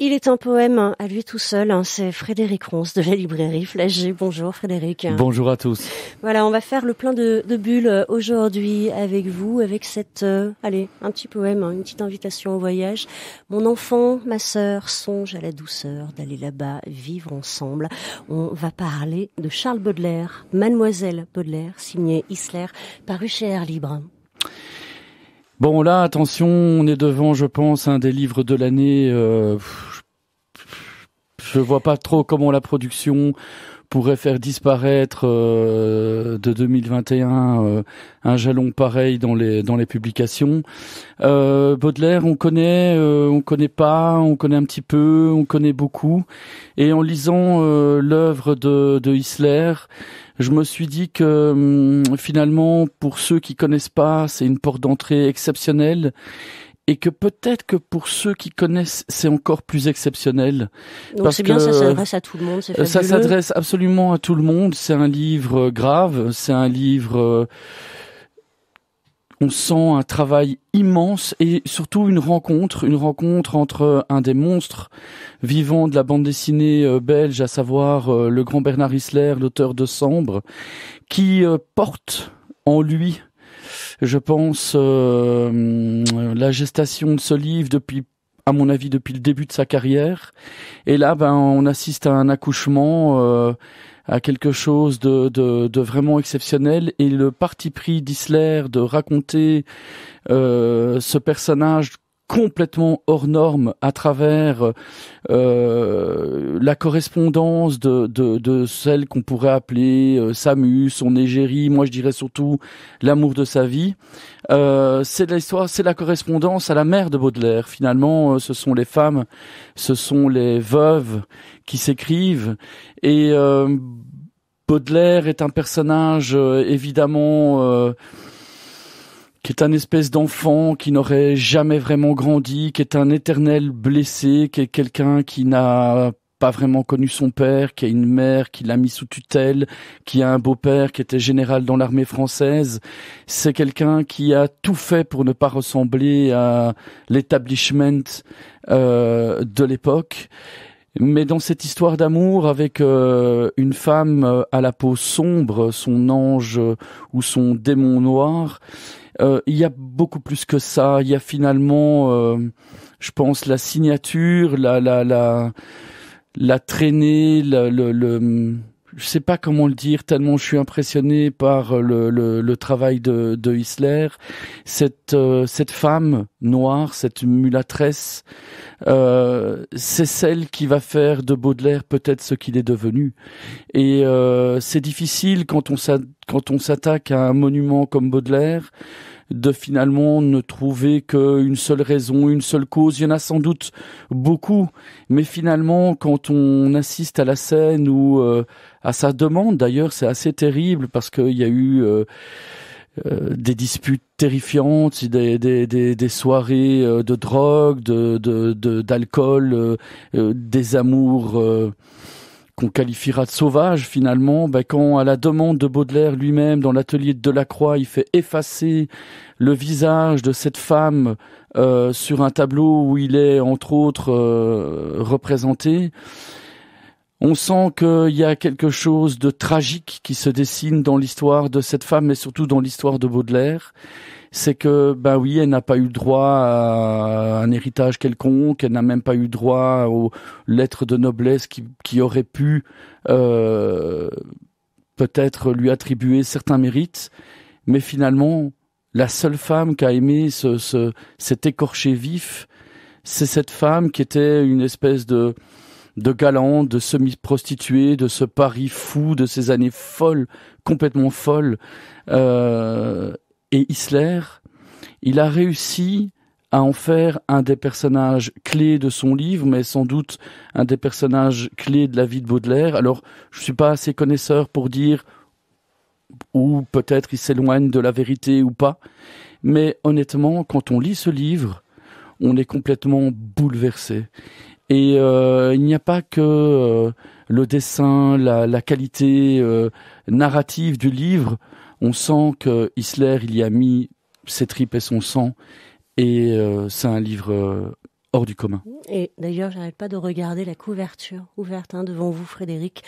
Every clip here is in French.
Il est un poème hein, à lui tout seul, hein, c'est Frédéric Rons de la librairie Flagey. Bonjour Frédéric. Bonjour à tous. Voilà, on va faire le plein de, bulles euh, aujourd'hui avec vous, avec cette, euh, allez, un petit poème, hein, une petite invitation au voyage. Mon enfant, ma sœur, songe à la douceur d'aller là-bas, vivre ensemble. On va parler de Charles Baudelaire, Mademoiselle Baudelaire, signé Isler, paru chez Air Libre. Bon là, attention, on est devant, je pense, un des livres de l'année. Euh, je vois pas trop comment la production pourrait faire disparaître euh, de 2021 euh, un jalon pareil dans les dans les publications. Euh, Baudelaire, on connaît, euh, on connaît pas, on connaît un petit peu, on connaît beaucoup. Et en lisant l'œuvre de, de Isler, je me suis dit que hum, finalement, pour ceux qui connaissent pas, c'est une porte d'entrée exceptionnelle et que peut-être que pour ceux qui connaissent, c'est encore plus exceptionnel. Donc c'est bien, ça s'adresse à tout le monde. Ça s'adresse absolument à tout le monde. C'est un livre grave, c'est un livre. Euh, on sent un travail immense et surtout une rencontre, une rencontre entre un des monstres vivants de la bande dessinée euh, belge, à savoir euh, le grand Bernard Isler, l'auteur de Sambre, qui porte en lui je pense euh, la gestation de ce livre depuis à mon avis depuis le début de sa carrière et là ben on assiste à un accouchement euh, à quelque chose de, vraiment exceptionnel et le parti pris d'Isler de raconter euh, ce personnage complètement hors norme à travers euh, la correspondance de, de, celle qu'on pourrait appeler euh, Samu, son égérie, moi je dirais surtout l'amour de sa vie. Euh, c'est l'histoire, c'est la correspondance à la mère de Baudelaire. Finalement, euh, ce sont les femmes, ce sont les veuves qui s'écrivent et euh, Baudelaire est un personnage évidemment qui est un espèce d'enfant qui n'aurait jamais vraiment grandi, qui est un éternel blessé, qui est quelqu'un qui n'a pas vraiment connu son père, qui a une mère qui l'a mis sous tutelle, qui a un beau-père qui était général dans l'armée française. C'est quelqu'un qui a tout fait pour ne pas ressembler à l'établissement euh, de l'époque. Mais dans cette histoire d'amour avec euh, une femme euh, à la peau sombre, son ange ou son démon noir, euh, il y a beaucoup plus que ça. Il y a finalement, euh, je pense, la signature, la la la, la traînée, le, le je sais pas comment le dire, tellement je suis impressionné par le, le, le travail de, de Isler, cette, euh, cette femme noire, cette mulâtresse, euh, c'est celle qui va faire de Baudelaire peut-être ce qu'il est devenu. Et euh, c'est difficile quand on quand on s'attaque à un monument comme Baudelaire de finalement ne trouver qu'une seule raison, une seule cause. Il y en a sans doute beaucoup, mais finalement, quand on assiste à la scène où euh, à sa demande. D'ailleurs, c'est assez terrible parce qu'il y a eu euh, euh, des disputes terrifiantes, des, des, soirées euh, de drogue, de d'alcool, des amours qu'on qualifiera de sauvages, finalement, ben, quand à la demande de Baudelaire lui-même, dans l'atelier de Delacroix, il fait effacer le visage de cette femme sur un tableau où il est entre autres représenté, on sent qu'il y a quelque chose de tragique qui se dessine dans l'histoire de cette femme, mais surtout dans l'histoire de Baudelaire. C'est que, ben oui, elle n'a pas eu droit à un héritage quelconque, elle n'a même pas eu droit aux lettres de noblesse qui, qui auraient pu euh, peut-être lui attribuer certains mérites. Mais finalement, la seule femme qui a aimé ce cet écorché vif, c'est cette femme qui était une espèce de de galants, de semi-prostituées, de ce Paris fou, de ces années folles, complètement folles. Euh, et Isler, il a réussi à en faire un des personnages clés de son livre, mais sans doute un des personnages clés de la vie de Baudelaire. Alors, je ne suis pas assez connaisseur pour dire où peut-être il s'éloigne de la vérité ou pas, mais honnêtement, quand on lit ce livre, on est complètement bouleversé. Et euh, il n'y a pas que euh, le dessin, la, qualité euh, narrative du livre. On sent que Isler, il y a mis ses tripes et son sang. Et c'est un livre hors du commun. Et d'ailleurs, j'arrête pas de regarder la couverture ouverte hein, devant vous, Frédéric.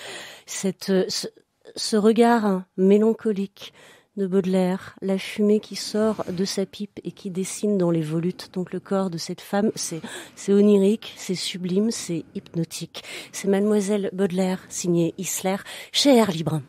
Cette, ce, regard hein, mélancolique, de Baudelaire, la fumée qui sort de sa pipe et qui dessine dans les volutes donc le corps de cette femme, c'est c'est onirique, c'est sublime, c'est hypnotique. C'est mademoiselle Baudelaire signée Isler chez Air Libre.